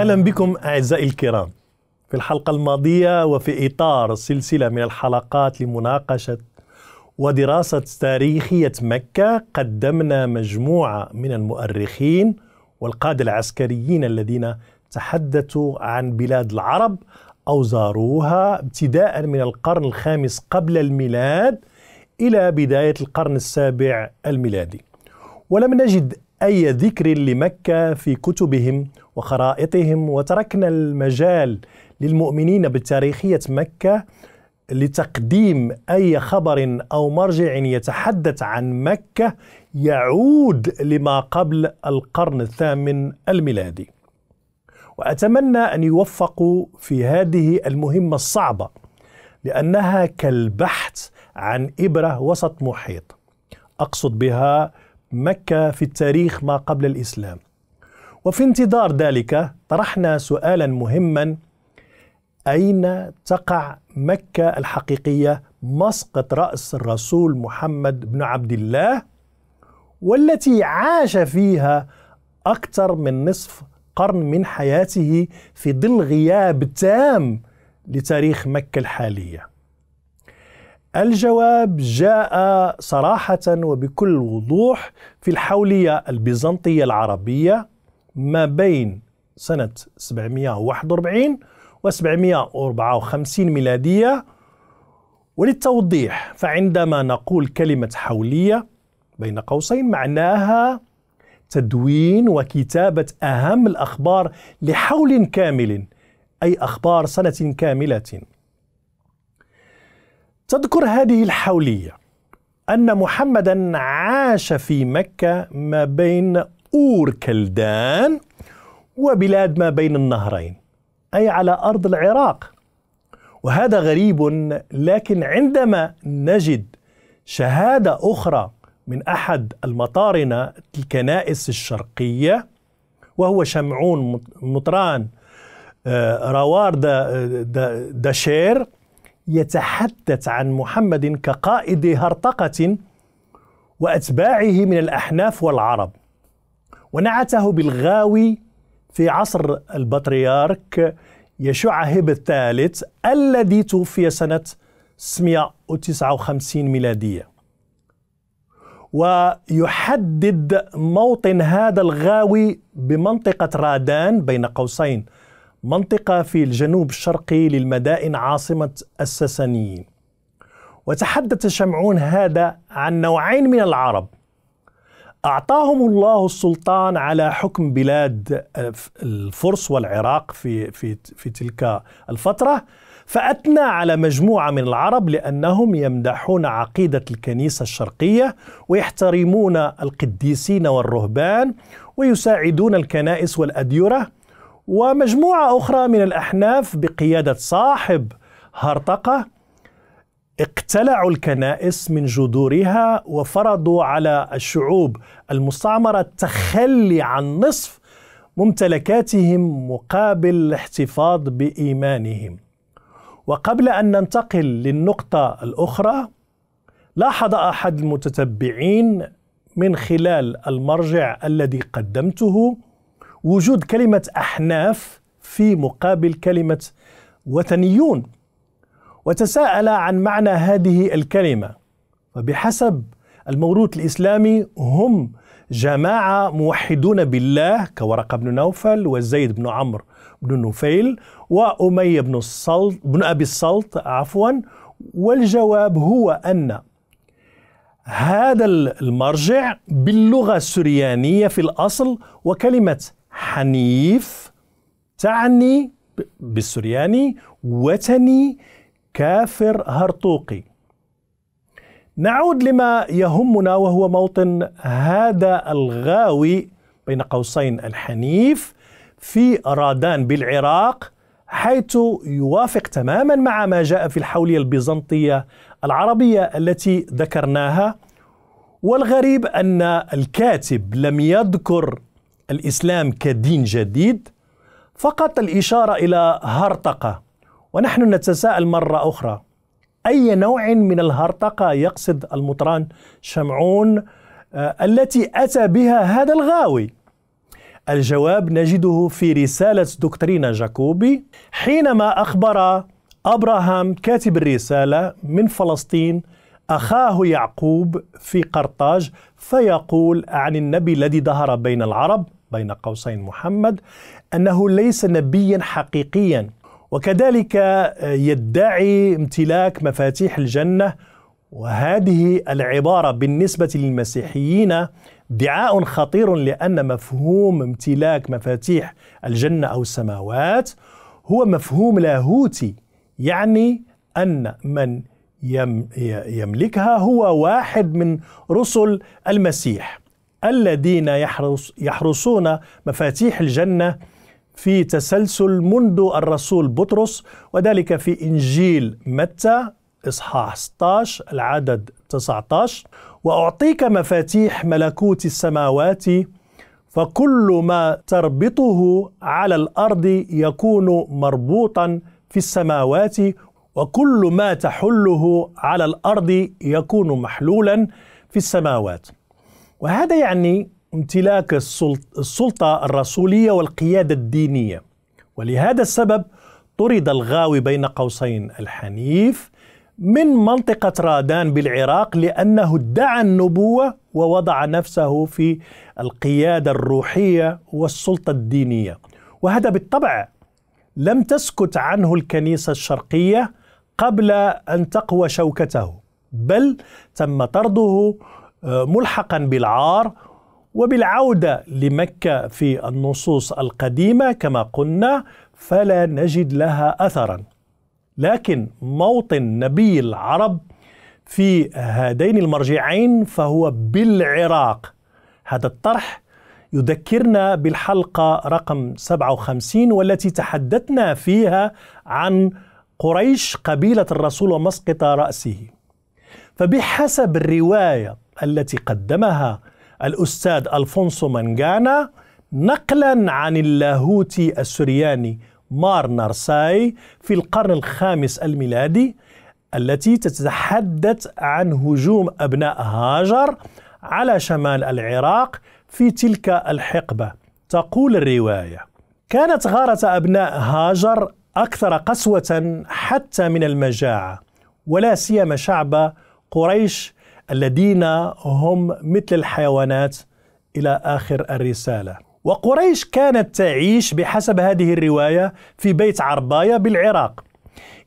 اهلا بكم اعزائي الكرام. في الحلقه الماضيه وفي اطار سلسله من الحلقات لمناقشه ودراسه تاريخيه مكه قدمنا مجموعه من المؤرخين والقاده العسكريين الذين تحدثوا عن بلاد العرب او زاروها ابتداء من القرن الخامس قبل الميلاد الى بدايه القرن السابع الميلادي. ولم نجد اي ذكر لمكه في كتبهم وخرائطهم وتركنا المجال للمؤمنين بتاريخية مكة لتقديم أي خبر أو مرجع يتحدث عن مكة يعود لما قبل القرن الثامن الميلادي وأتمنى أن يوفقوا في هذه المهمة الصعبة لأنها كالبحث عن إبرة وسط محيط أقصد بها مكة في التاريخ ما قبل الإسلام وفي انتظار ذلك طرحنا سؤالا مهما أين تقع مكة الحقيقية مسقط رأس الرسول محمد بن عبد الله والتي عاش فيها أكثر من نصف قرن من حياته في ظل غياب تام لتاريخ مكة الحالية الجواب جاء صراحة وبكل وضوح في الحولية البيزنطية العربية ما بين سنة 741 و 754 ميلادية وللتوضيح فعندما نقول كلمة حولية بين قوسين معناها تدوين وكتابة أهم الأخبار لحول كامل أي أخبار سنة كاملة تذكر هذه الحولية أن محمدا عاش في مكة ما بين أور كلدان وبلاد ما بين النهرين أي على أرض العراق وهذا غريب لكن عندما نجد شهادة أخرى من أحد المطارنة الكنائس الشرقية وهو شمعون مطران آه، روار داشير يتحدث عن محمد كقائد هرطقة وأتباعه من الأحناف والعرب ونعته بالغاوي في عصر البطريرك يشوع هيب الثالث الذي توفي سنة 659 ميلادية ويحدد موطن هذا الغاوي بمنطقة رادان بين قوسين منطقة في الجنوب الشرقي للمدائن عاصمة الساسانيين وتحدث شمعون هذا عن نوعين من العرب أعطاهم الله السلطان على حكم بلاد الفرس والعراق في في في تلك الفترة فأثنى على مجموعة من العرب لأنهم يمدحون عقيدة الكنيسة الشرقية ويحترمون القديسين والرهبان ويساعدون الكنائس والأديرة ومجموعة أخرى من الأحناف بقيادة صاحب هرطقة اقتلعوا الكنائس من جذورها وفرضوا على الشعوب المستعمره التخلي عن نصف ممتلكاتهم مقابل الاحتفاظ بايمانهم وقبل ان ننتقل للنقطه الاخرى لاحظ احد المتتبعين من خلال المرجع الذي قدمته وجود كلمه احناف في مقابل كلمه وثنيون وتساءل عن معنى هذه الكلمة فبحسب الموروث الإسلامي هم جماعة موحدون بالله كورقة بن نوفل وزيد بن عمرو بن نفيل وأمية بن السلط بن أبي السلط عفوا والجواب هو أن هذا المرجع باللغة السريانية في الأصل وكلمة حنيف تعني بالسرياني وتني كافر هرطوقي نعود لما يهمنا وهو موطن هذا الغاوي بين قوسين الحنيف في رادان بالعراق حيث يوافق تماما مع ما جاء في الحوليه البيزنطيه العربيه التي ذكرناها والغريب ان الكاتب لم يذكر الاسلام كدين جديد فقط الاشاره الى هرطقه ونحن نتساءل مرة أخرى أي نوع من الهرطقة يقصد المطران شمعون آه، التي أتى بها هذا الغاوي؟ الجواب نجده في رسالة دكترينا جاكوبي حينما أخبر أبراهام كاتب الرسالة من فلسطين أخاه يعقوب في قرطاج فيقول عن النبي الذي ظهر بين العرب بين قوسين محمد أنه ليس نبيا حقيقيا وكذلك آه، يدعي امتلاك مفاتيح الجنه وهذه العباره بالنسبه للمسيحيين ادعاء خطير لان مفهوم امتلاك مفاتيح الجنه او السماوات هو مفهوم لاهوتي يعني ان من يملكها هو واحد من رسل المسيح الذين يحرص يحرسون مفاتيح الجنه في تسلسل منذ الرسول بطرس وذلك في إنجيل متى إصحاح 16 العدد 19 وأعطيك مفاتيح ملكوت السماوات فكل ما تربطه على الأرض يكون مربوطا في السماوات وكل ما تحله على الأرض يكون محلولا في السماوات وهذا يعني امتلاك السلطة الرسولية والقيادة الدينية ولهذا السبب طرد الغاوي بين قوسين الحنيف من منطقة رادان بالعراق لأنه ادعى النبوة ووضع نفسه في القيادة الروحية والسلطة الدينية وهذا بالطبع لم تسكت عنه الكنيسة الشرقية قبل أن تقوى شوكته بل تم طرده آه، ملحقا بالعار وبالعودة لمكة في النصوص القديمة كما قلنا فلا نجد لها أثرا لكن موطن نبي العرب في هذين المرجعين فهو بالعراق هذا الطرح يذكرنا بالحلقة رقم 57 والتي تحدثنا فيها عن قريش قبيلة الرسول ومسقط رأسه فبحسب الرواية التي قدمها الأستاذ ألفونسو مانجانا نقلا عن اللاهوتي السرياني مار نارساي في القرن الخامس الميلادي التي تتحدث عن هجوم أبناء هاجر على شمال العراق في تلك الحقبة تقول الرواية كانت غارة أبناء هاجر أكثر قسوة حتى من المجاعة ولا سيما شعب قريش الذين هم مثل الحيوانات إلى آخر الرسالة وقريش كانت تعيش بحسب هذه الرواية في بيت عرباية بالعراق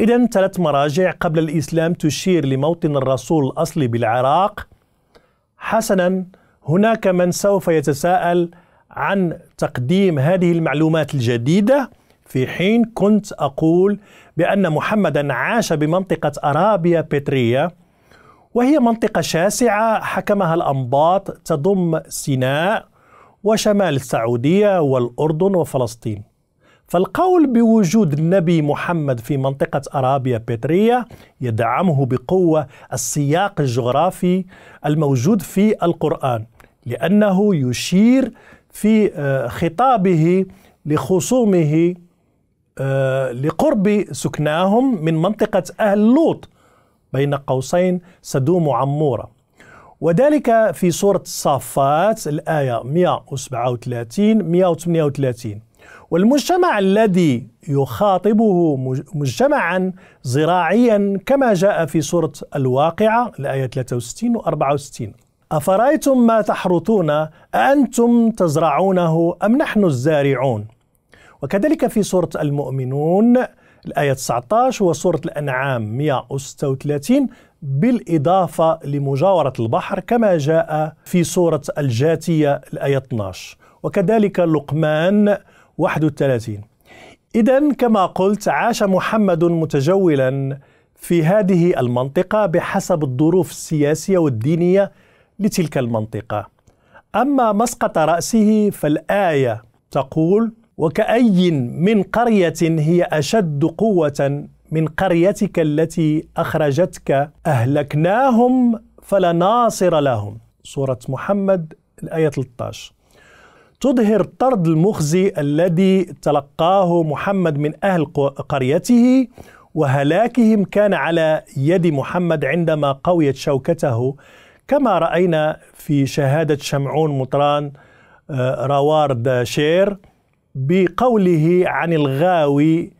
إذا ثلاث مراجع قبل الإسلام تشير لموطن الرسول الأصلي بالعراق حسنا هناك من سوف يتساءل عن تقديم هذه المعلومات الجديدة في حين كنت أقول بأن محمدا عاش بمنطقة أرابيا بترية وهي منطقة شاسعة حكمها الأنباط تضم سيناء وشمال السعودية والأردن وفلسطين فالقول بوجود النبي محمد في منطقة أرابيا بترية يدعمه بقوة السياق الجغرافي الموجود في القرآن لأنه يشير في آه، خطابه لخصومه آه، لقرب سكناهم من منطقة أهل لوط بين قوسين سدوم عمورة وذلك في سورة الصافات الآية 137 138 والمجتمع الذي يخاطبه مجتمعا زراعيا كما جاء في سورة الواقعة الآية 63 و 64 أفرأيتم ما تحرثون أأنتم تزرعونه أم نحن الزارعون وكذلك في سورة المؤمنون الآية 19 وسورة الأنعام 136 بالإضافة لمجاورة البحر كما جاء في سورة الجاتية الآية 12 وكذلك لقمان 31 إذا كما قلت عاش محمد متجولا في هذه المنطقة بحسب الظروف السياسية والدينية لتلك المنطقة أما مسقط رأسه فالآية تقول وكأي من قرية هي أشد قوة من قريتك التي أخرجتك أهلكناهم فلا ناصر لهم سورة محمد الآية 13 تظهر الطرد المخزي الذي تلقاه محمد من أهل قريته وهلاكهم كان على يد محمد عندما قويت شوكته كما رأينا في شهادة شمعون مطران آه، روارد شير بقوله عن الغاوي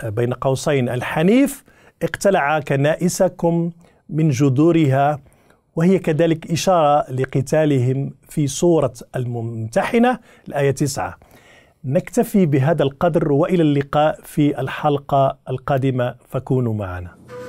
آه، بين قوسين الحنيف اقتلع كنائسكم من جذورها وهي كذلك إشارة لقتالهم في سورة الممتحنة الآية 9 نكتفي بهذا القدر وإلى اللقاء في الحلقة القادمة فكونوا معنا